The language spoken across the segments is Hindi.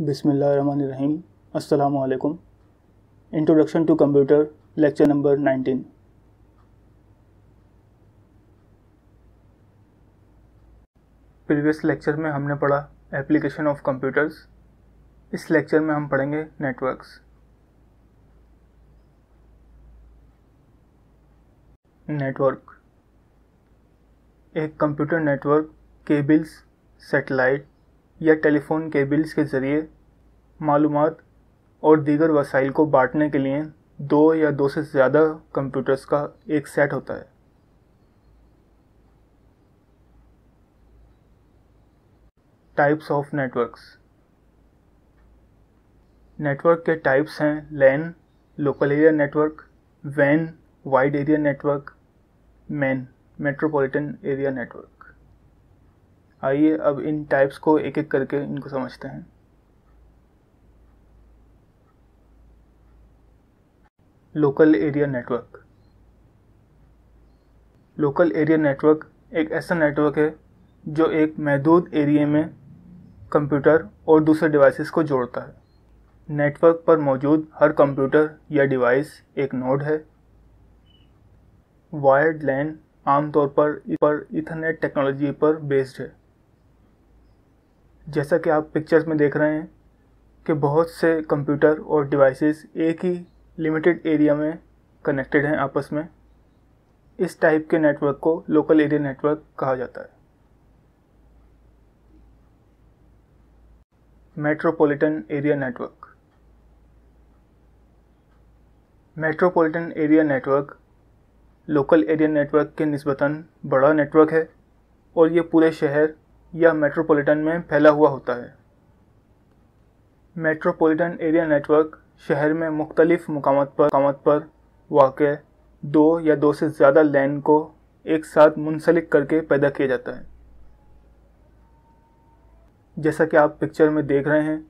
अस्सलाम वालेकुम introduction to computer lecture number 19 previous lecture में हमने पढ़ा एप्लीकेशन ऑफ कंप्यूटर्स इस लेक्चर में हम पढ़ेंगे नेटवर्क्स नेटवर्क एक कंप्यूटर नेटवर्क केबल्स सेटेलाइट या टेलीफोन केबल्स के ज़रिए मालूम और दीगर वसाइल को बांटने के लिए दो या दो से ज़्यादा कंप्यूटर्स का एक सेट होता है टाइप्स ऑफ नेटवर्क्स नेटवर्क के टाइप्स हैं लैन लोकल एरिया नेटवर्क वैन wide area network MAN metropolitan area network आइए अब इन टाइप्स को एक एक करके इनको समझते हैं local area network local area network एक ऐसा नेटवर्क है जो एक महदूद एरिया में कंप्यूटर और दूसरे डिवाइसेस को जोड़ता है नेटवर्क पर मौजूद हर कंप्यूटर या डिवाइस एक नोड है वायर्ड लैन आमतौर पर इथरनेट टेक्नोलॉजी पर बेस्ड है जैसा कि आप पिक्चर्स में देख रहे हैं कि बहुत से कंप्यूटर और डिवाइसेस एक ही लिमिटेड एरिया में कनेक्टेड हैं आपस में इस टाइप के नेटवर्क को लोकल एरिया नेटवर्क कहा जाता है metropolitan area network metropolitan area network local area network के नस्बता बड़ा नेटवर्क है और ये पूरे शहर या मेट्रोपॉलिटन में फैला हुआ होता है मेट्रोपॉलिटन एरिया नेटवर्क शहर में मुख्तलिफ मकाम पर मकाम पर वाक़ दो या दो से ज़्यादा लैन को एक साथ मुंसलिक करके पैदा किया जाता है जैसा कि आप पिक्चर में देख रहे हैं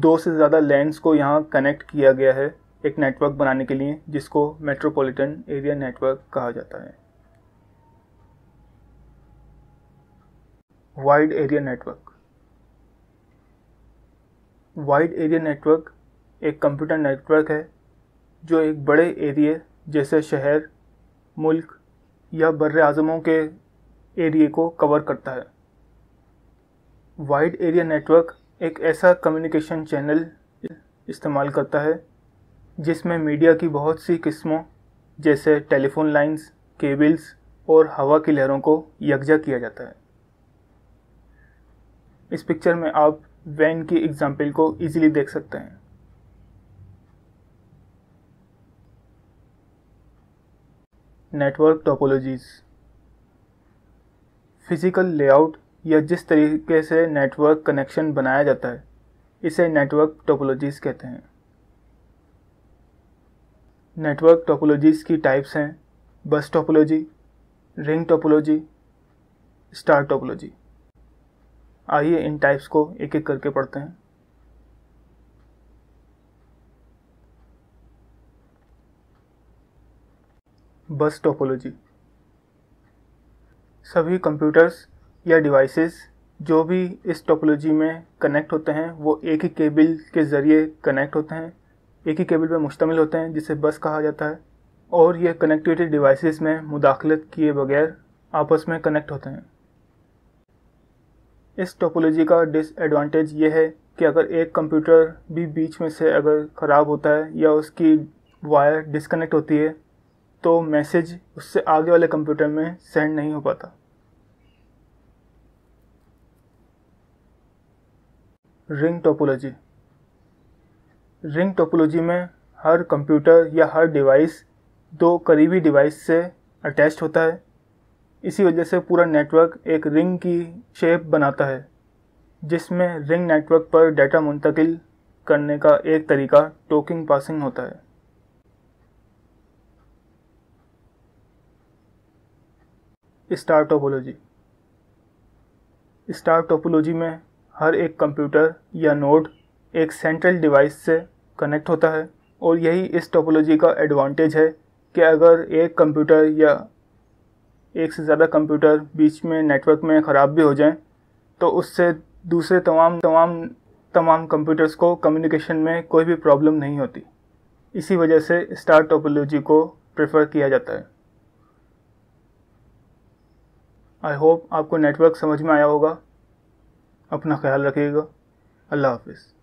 दो से ज़्यादा लैंड्स को यहाँ कनेक्ट किया गया है एक नेटवर्क बनाने के लिए जिसको मेट्रोपॉलिटन एरिया नेटवर्क कहा जाता है wide area network wide area network एक कंप्यूटर नेटवर्क है जो एक बड़े एरिए जैसे शहर मुल्क या बर अज़मों के एरिए को कवर करता है वाइड एरिया नेटवर्क एक ऐसा कम्युनिकेशन चैनल इस्तेमाल करता है जिसमें मीडिया की बहुत सी किस्मों जैसे टेलीफोन लाइंस केबल्स और हवा की लहरों को यकजा किया जाता है इस पिक्चर में आप वैन की एग्जाम्पल को इजीली देख सकते हैं नेटवर्क टोपोलॉजीज फिजिकल लेआउट या जिस तरीके से नेटवर्क कनेक्शन बनाया जाता है इसे नेटवर्क टोपोलॉजीज कहते हैं नेटवर्क टोपोलॉजीज की टाइप्स हैं bus topology ring topology star topology आइए इन टाइप्स को एक एक करके पढ़ते हैं बस टोपोलॉजी सभी कंप्यूटर्स या डिवाइसेस जो भी इस टोपोलॉजी में कनेक्ट होते हैं वो एक ही केबल के ज़रिए कनेक्ट होते हैं एक ही केबल पर मुश्तमिल होते हैं जिसे बस कहा जाता है और ये कनेक्टिविटी डिवाइसेस में मुदाखलत किए बगैर आपस में कनेक्ट होते हैं इस टोपोलॉजी का डिसएडवांटेज ये है कि अगर एक कंप्यूटर भी बीच में से अगर ख़राब होता है या उसकी वायर डिस्कनेक्ट होती है तो मैसेज उससे आगे वाले कंप्यूटर में सेंड नहीं हो पाता रिंग टोपोलॉजी रिंग टोपोलॉजी में हर कंप्यूटर या हर डिवाइस दो करीबी डिवाइस से अटैच होता है इसी वजह से पूरा नेटवर्क एक रिंग की शेप बनाता है जिसमें रिंग नेटवर्क पर डाटा मुंतकिल करने का एक तरीका टोकिंग पासिंग होता है स्टार टोपोलॉजी स्टार टोपोलॉजी में हर एक कंप्यूटर या नोड एक सेंट्रल डिवाइस से कनेक्ट होता है और यही इस टोपोलॉजी का एडवांटेज है कि अगर एक कंप्यूटर या एक से ज़्यादा कंप्यूटर बीच में नेटवर्क में ख़राब भी हो जाए तो उससे दूसरे तमाम तमाम तमाम कंप्यूटर्स को कम्युनिकेशन में कोई भी प्रॉब्लम नहीं होती इसी वजह से स्टार टोपोलॉजी को प्रेफर किया जाता है आई होप आपको नेटवर्क समझ में आया होगा अपना ख्याल रखिएगा अल्लाह हाफिज़